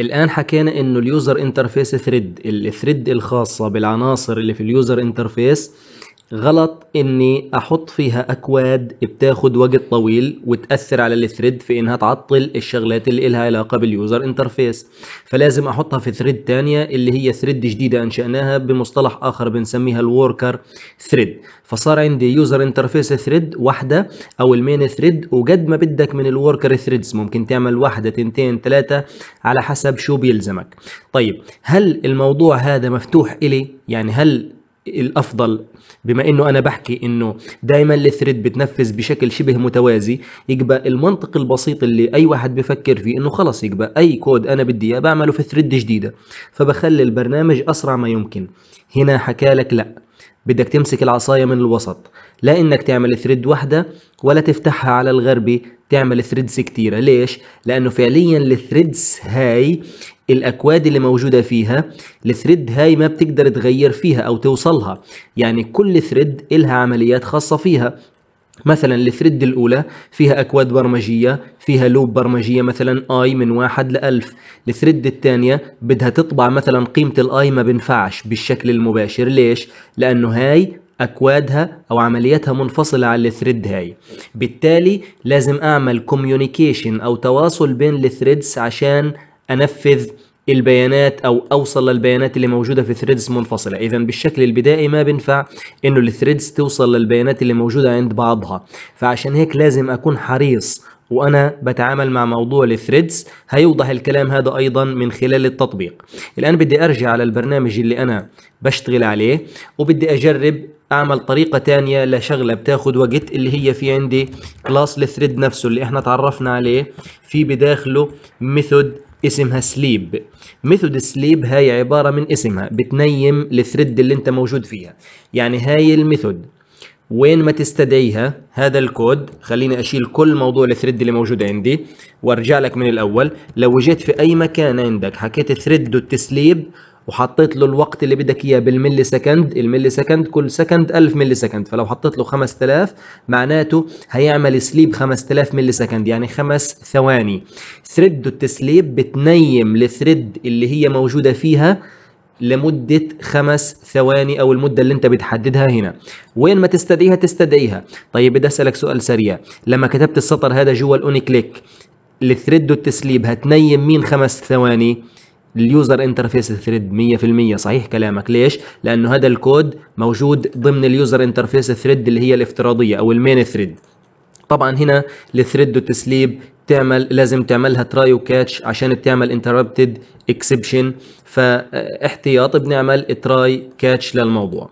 الان حكينا انه اليوزر انترفيس ثريد الثريد الخاصه بالعناصر اللي في اليوزر انترفيس غلط اني احط فيها اكواد بتاخد وقت طويل وتاثر على الثريد في انها تعطل الشغلات اللي لها علاقه باليوزر انترفيس فلازم احطها في ثريد تانية اللي هي ثريد جديده انشاناها بمصطلح اخر بنسميها الوركر ثريد فصار عندي يوزر انترفيس ثريد واحده او المين ثريد وقد ما بدك من الوركر ثريدز ممكن تعمل واحده تنتين ثلاثه على حسب شو بيلزمك طيب هل الموضوع هذا مفتوح الي يعني هل الافضل بما انه انا بحكي انه دايما الثريد بتنفذ بشكل شبه متوازي يبقى المنطق البسيط اللي اي واحد بفكر فيه انه خلص يبقى اي كود انا بدي اياه بعمله في ثريد جديده فبخلي البرنامج اسرع ما يمكن هنا حكى لك لا بدك تمسك العصايه من الوسط لا انك تعمل ثريد واحده ولا تفتحها على الغربي تعمل ثريدز كتيرة ليش؟ لأنه فعليا الثريدز هاي الاكواد اللي موجوده فيها الثريد هاي ما بتقدر تغير فيها او توصلها يعني كل ثريد إلها عمليات خاصه فيها مثلا الثريد الأولى فيها أكواد برمجية فيها لوب برمجية مثلا اي من واحد لألف الثريد الثانية بدها تطبع مثلا قيمة الاي ما بنفعش بالشكل المباشر ليش؟ لأنه هاي اكوادها او عملياتها منفصله على الثريد هاي بالتالي لازم اعمل كوميونيكيشن او تواصل بين الثريدز عشان انفذ البيانات او اوصل للبيانات اللي موجوده في ثريدز منفصله اذا بالشكل البدائي ما بينفع انه الثريدز توصل للبيانات اللي موجوده عند بعضها فعشان هيك لازم اكون حريص وانا بتعامل مع موضوع الثريدز هيوضح الكلام هذا ايضا من خلال التطبيق الان بدي ارجع على البرنامج اللي انا بشتغل عليه وبدي اجرب اعمل طريقة تانية لشغلة بتاخد وقت اللي هي في عندي كلاس للثريد نفسه اللي احنا تعرفنا عليه في بداخله ميثود اسمها سليب ميثود سليب هاي عبارة من اسمها بتنيم الثريد اللي انت موجود فيها يعني هاي الميثود وين ما تستدعيها هذا الكود خليني اشيل كل موضوع الثريد اللي موجود عندي وارجع لك من الاول لو وجدت في اي مكان عندك حكيت ثريد التسليب وحطيت له الوقت اللي بدك اياه بالملي سكند الملي سكند كل سكند 1000 ملي سكند فلو حطيت له 5000 معناته هيعمل سليب 5000 ملي سكند يعني خمس ثواني ثريد التسليب بتنيم الثريد اللي هي موجوده فيها لمدة خمس ثواني أو المدة اللي أنت بتحددها هنا وين ما تستدعيها تستدعيها طيب بدي أسألك سؤال سريع لما كتبت السطر هذا جوا الأوني كليك الثريد والتسليب هتنيم مين خمس ثواني اليوزر انترفيس ثريد 100% صحيح كلامك ليش لانه هذا الكود موجود ضمن اليوزر انترفيس ثريد اللي هي الافتراضيه او المين ثريد طبعا هنا الثريد والتسليب تعمل لازم تعملها تراي وكاتش عشان بتعمل انتربتد اكسبشن فاحتياط بنعمل تراي كاتش للموضوع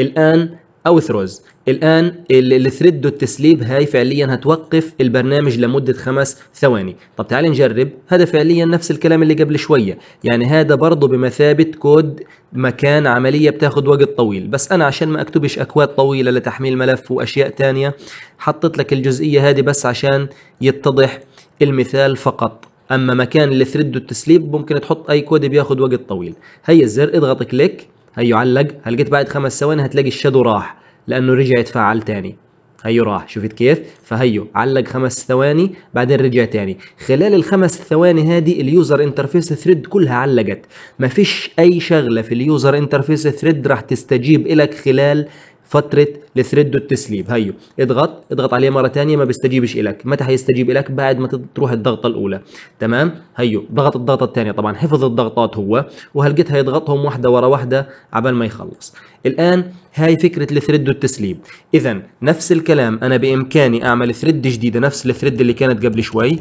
الان او ثروز الان الثريد دوت تسليب هاي فعليا هتوقف البرنامج لمده خمس ثواني طب تعال نجرب هذا فعليا نفس الكلام اللي قبل شويه يعني هذا برضه بمثابه كود مكان عمليه بتاخد وقت طويل بس انا عشان ما اكتبش اكواد طويله لتحميل ملف واشياء تانية حطيت لك الجزئيه هذه بس عشان يتضح المثال فقط اما مكان الثريد والتسليب ممكن تحط اي كود بياخد وقت طويل هي الزر اضغط كليك هل هلقيت بعد خمس ثواني هتلاقي الشادو راح لانه رجع يتفعل تاني هيو راح شفت كيف فهيو علق خمس ثواني بعدين رجع تاني خلال الخمس ثواني هذه اليوزر انترفيس ثريد كلها علقت مفيش اي شغله في اليوزر انترفيس ثريد راح تستجيب لك خلال فتره الثريد والتسليب هيو اضغط اضغط عليه مره ثانيه ما بيستجيبش الك متى هيستجيب الك بعد ما تروح الضغطه الاولى تمام هيو ضغط الضغطه الثانيه طبعا حفظ الضغطات هو وهلقيت هيضغطهم واحده ورا واحده عبال ما يخلص الان هاي فكره الثريد والتسليب اذا نفس الكلام انا بامكاني اعمل ثريد جديده نفس الثريد اللي كانت قبل شوي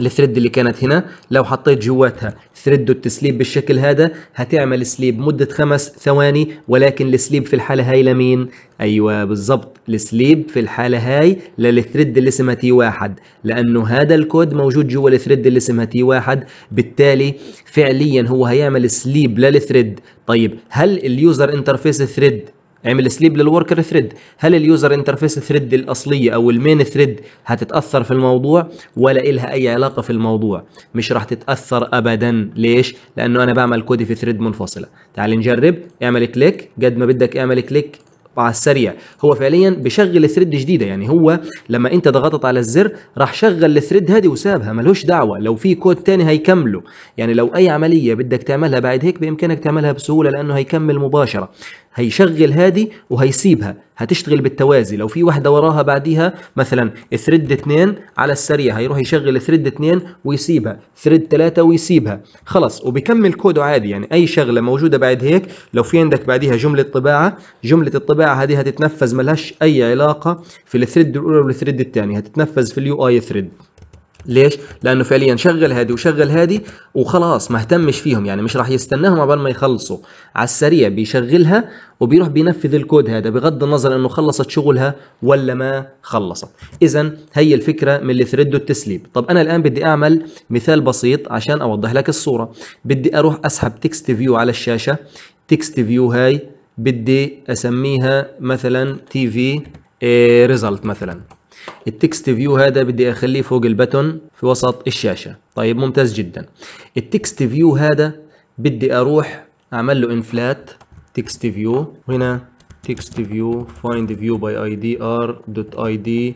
الثريد اللي كانت هنا لو حطيت جواتها ثريد التسليب بالشكل هذا هتعمل سليب مدة خمس ثواني ولكن السليب في الحالة هاي لمين؟ أيوة بالظبط السليب في الحالة هاي للثريد اللي اسمها تي واحد لأنه هذا الكود موجود جوا الثريد اللي اسمها تي واحد بالتالي فعليا هو هيعمل سليب للثريد طيب هل اليوزر انترفيس ثريد اعمل سليب للوركر ثريد هل اليوزر انترفيس ثريد الاصليه او المين ثريد هتتاثر في الموضوع ولا إلها اي علاقه في الموضوع مش راح تتاثر ابدا ليش لانه انا بعمل كودي في ثريد منفصله تعال نجرب اعمل كليك قد ما بدك اعمل كليك على السريع هو فعليا بشغل ثريد جديده يعني هو لما انت ضغطت على الزر راح شغل الثريد هذه وسابها ملوش دعوه لو في كود تاني هيكمله يعني لو اي عمليه بدك تعملها بعد هيك بامكانك تعملها بسهوله لانه هيكمل مباشره هيشغل هذه وهيسيبها هتشتغل بالتوازي لو في واحده وراها بعديها مثلا ثريد 2 على السريع هيروح يشغل ثريد 2 ويسيبها ثريد 3 ويسيبها خلاص وبيكمل كوده عادي يعني اي شغله موجوده بعد هيك لو في عندك بعديها جمله طباعه جمله الطباعه هذه هتتنفذ ملهاش اي علاقه في الثريد الاولى والثريد الثاني هتتنفذ في اليو اي ثريد ليش؟ لانه فعليا شغل هذه وشغل هذه وخلاص ما اهتمش فيهم يعني مش راح يستناهم قبل ما يخلصوا على السريع بيشغلها وبيروح بينفذ الكود هذا بغض النظر انه خلصت شغلها ولا ما خلصت اذا هي الفكره من الثريد والتسليب طب انا الان بدي اعمل مثال بسيط عشان اوضح لك الصوره بدي اروح اسحب تكست فيو على الشاشه تكست فيو هاي بدي اسميها مثلا تي في ريزلت مثلا التكست فيو هذا بدي اخليه فوق البتون في وسط الشاشه طيب ممتاز جدا التكست فيو هذا بدي اروح اعمل له انفلات تكست فيو هنا تكست فيو فايند فيو باي اي دي ار دوت اي دي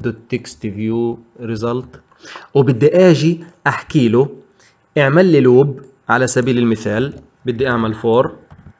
دوت تكست فيو ريزلت وبدي اجي احكي له اعمل لي لوب على سبيل المثال بدي اعمل فور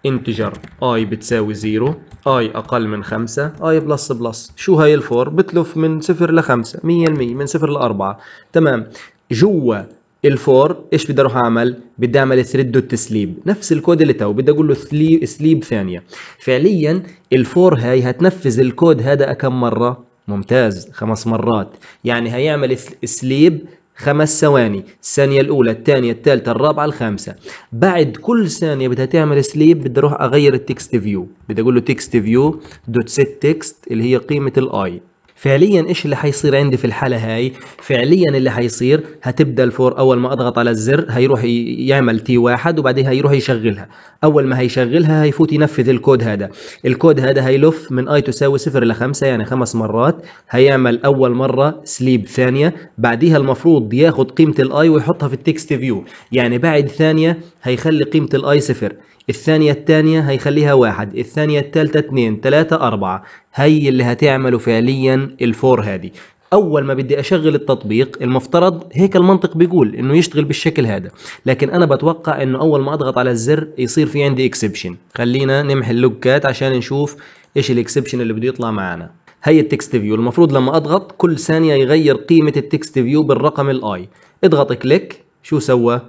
انتجر اي بتساوي 0 اي اقل من 5 اي بلس بلس شو هاي الفور بتلف من 0 ل 5 100% من 0 ل 4 تمام جوا الفور ايش بدي اروح اعمل بدي اعمل ثريد التسليب نفس الكود اللي تو بدي اقول له سليب, سليب ثانيه فعليا الفور هاي هتنفذ الكود هذا كم مره ممتاز خمس مرات يعني هيعمل سليب خمس ثواني الثانية الأولى الثانية الثالثة الرابعة الخامسة بعد كل ثانية بدها تعمل سليب بدي أروح أغير التكست فيو بدي أقول له تكست فيو دوت سيت تكست اللي هي قيمة الآي فعليا ايش اللي حيصير عندي في الحاله هاي فعليا اللي حيصير هتبدا الفور اول ما اضغط على الزر هيروح يعمل تي واحد وبعدها هيروح يشغلها اول ما هيشغلها هيفوت ينفذ الكود هذا الكود هذا هيلف من اي تساوي صفر لخمسة يعني خمس مرات هيعمل اول مره سليب ثانيه بعديها المفروض ياخد قيمه الاي ويحطها في التكست فيو يعني بعد ثانيه هيخلي قيمه الاي صفر الثانية الثانية هيخليها واحد الثانية الثالثة اثنين ثلاثة أربعة هي اللي هتعمله فعليا الفور هذه اول ما بدي اشغل التطبيق المفترض هيك المنطق بيقول انه يشتغل بالشكل هذا لكن انا بتوقع انه اول ما اضغط على الزر يصير في عندي اكسبشن خلينا نمحي اللوكات عشان نشوف ايش الاكسبشن اللي بده يطلع معنا هي التكست فيو المفروض لما اضغط كل ثانيه يغير قيمه التكست فيو بالرقم الاي اضغط كليك شو سوى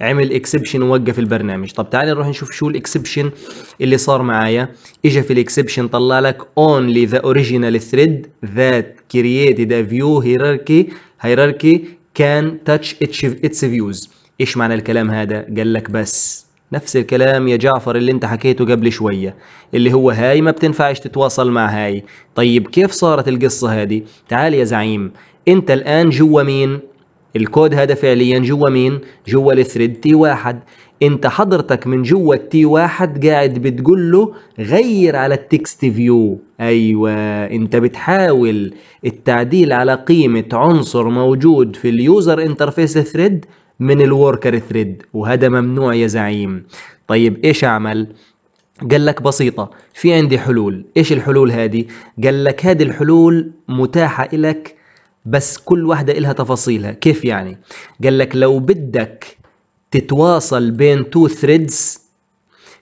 عمل اكسبشن ووقف البرنامج طب تعالي نروح نشوف شو الاكسبشن اللي صار معايا اجى في الاكسبشن طلع لك only the original thread that created a view hierarchy hierarchy can touch its views ايش معنى الكلام هذا قال لك بس نفس الكلام يا جعفر اللي انت حكيته قبل شوية اللي هو هاي ما بتنفعش تتواصل مع هاي طيب كيف صارت القصة هذه تعال يا زعيم انت الان جوا مين الكود هذا فعليا جوا مين جوا الثريد تي واحد انت حضرتك من جوا التي واحد قاعد بتقول له غير على التكست فيو ايوه انت بتحاول التعديل على قيمه عنصر موجود في اليوزر انترفيس ثريد من الوركر ثريد وهذا ممنوع يا زعيم طيب ايش اعمل قال لك بسيطه في عندي حلول ايش الحلول هذه قال لك هذه الحلول متاحه لك بس كل واحدة إلها تفاصيلها كيف يعني قال لك لو بدك تتواصل بين تو ثريدز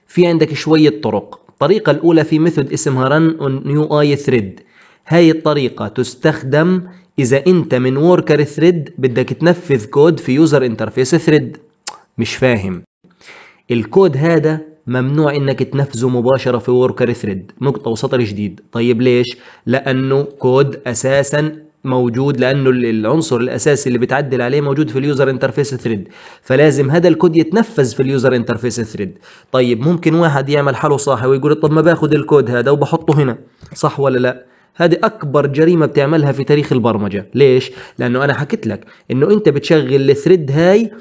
في عندك شوية طرق الطريقة الأولى في ميثود اسمها run on new i thread هاي الطريقة تستخدم إذا أنت من worker thread بدك تنفذ كود في يوزر انترفيس thread مش فاهم الكود هذا ممنوع انك تنفذه مباشره في وركر ثريد نقطه وسطر جديد طيب ليش لانه كود اساسا موجود لانه العنصر الاساسي اللي بتعدل عليه موجود في اليوزر انترفيس ثريد فلازم هذا الكود يتنفذ في اليوزر انترفيس ثريد طيب ممكن واحد يعمل حاله صاحي ويقول طب ما باخذ الكود هذا وبحطه هنا صح ولا لا هذه اكبر جريمه بتعملها في تاريخ البرمجه ليش لانه انا حكيت لك انه انت بتشغل الثريد هاي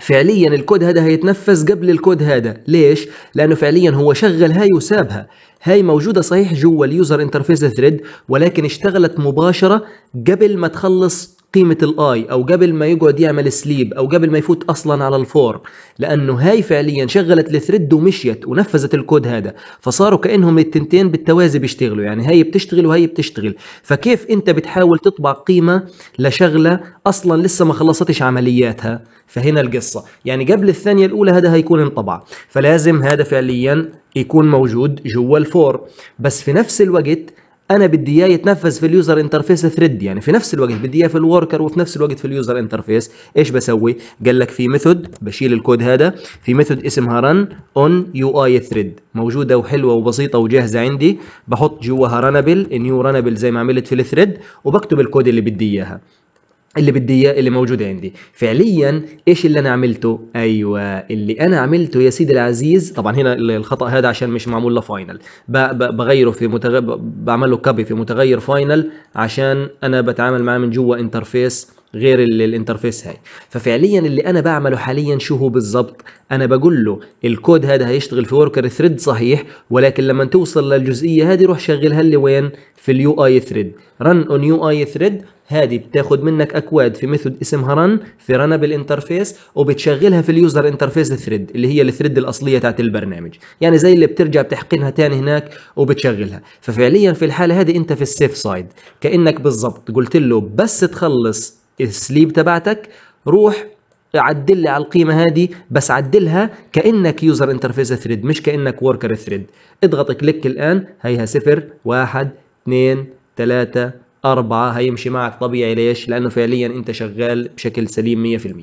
فعليا الكود هذا هيتنفذ قبل الكود هذا ليش لانه فعليا هو شغل هاي وسابها هاي موجوده صحيح جوا اليوزر انترفيس ثريد ولكن اشتغلت مباشره قبل ما تخلص قيمة الاي او قبل ما يقعد يعمل سليب او قبل ما يفوت اصلا على الفور لانه هاي فعليا شغلت الثريد ومشيت ونفذت الكود هذا فصاروا كانهم التنتين بالتوازي بيشتغلوا يعني هاي بتشتغل وهي بتشتغل فكيف انت بتحاول تطبع قيمة لشغلة اصلا لسه ما خلصتش عملياتها فهنا القصة يعني قبل الثانية الاولى هذا هيكون انطبع فلازم هذا فعليا يكون موجود جوا الفور بس في نفس الوقت انا بدي اياه يتنفذ في اليوزر انترفيس ثريد يعني في نفس الوقت بدي اياه في الوركر وفي نفس الوقت في اليوزر انترفيس ايش بسوي قال لك في ميثود بشيل الكود هذا في ميثود اسمها رن اون يو اي ثريد موجوده وحلوه وبسيطه وجاهزه عندي بحط جواها رنبل نيو رنبل زي ما عملت في الثريد وبكتب الكود اللي بدي اياها اللي بدي اياه اللي موجود عندي فعليا ايش اللي انا عملته ايوه اللي انا عملته يا سيدي العزيز طبعا هنا الخطا هذا عشان مش معمول له فاينل بغيره في متغ... بعمله كوبي في متغير فاينل عشان انا بتعامل معاه من جوا انترفيس غير الانترفيس هاي ففعليا اللي انا بعمله حاليا شو هو بالضبط انا بقول له الكود هذا هيشتغل في وركر ثريد صحيح ولكن لما توصل للجزئيه هذه روح شغلها لي وين في اليو اي ثريد رن اون يو اي ثريد هذه بتاخذ منك اكواد في ميثود اسمها رن في رنبل انترفيس وبتشغلها في اليوزر انترفيس ثريد اللي هي الثريد الاصليه تاعت البرنامج يعني زي اللي بترجع بتحقنها تاني هناك وبتشغلها ففعليا في الحاله هذه انت في السيف سايد كانك بالضبط قلت له بس تخلص السليب تبعتك روح عدل لي على القيمه هذه بس عدلها كانك يوزر انترفيس ثريد مش كانك وركر ثريد اضغط كليك الان هيها صفر واحد اثنين ثلاثة أربعة هيمشي معك طبيعي ليش؟ لأنه فعليا أنت شغال بشكل سليم 100%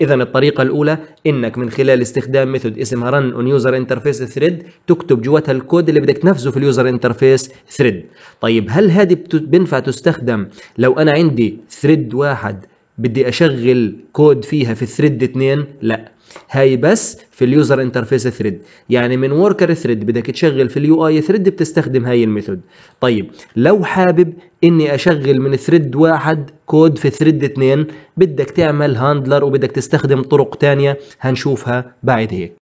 إذا الطريقة الأولى أنك من خلال استخدام ميثود اسمها run on user interface thread تكتب جواتها الكود اللي بدك تنفذه في اليوزر انترفيس thread طيب هل هذه بينفع تستخدم لو أنا عندي thread واحد بدي اشغل كود فيها في الثريد 2 لا هاي بس في اليوزر انترفيس ثريد يعني من وركر ثريد بدك تشغل في اليو اي ثريد بتستخدم هاي الميثود طيب لو حابب اني اشغل من ثريد واحد كود في ثريد 2 بدك تعمل هاندلر وبدك تستخدم طرق تانية هنشوفها بعد هيك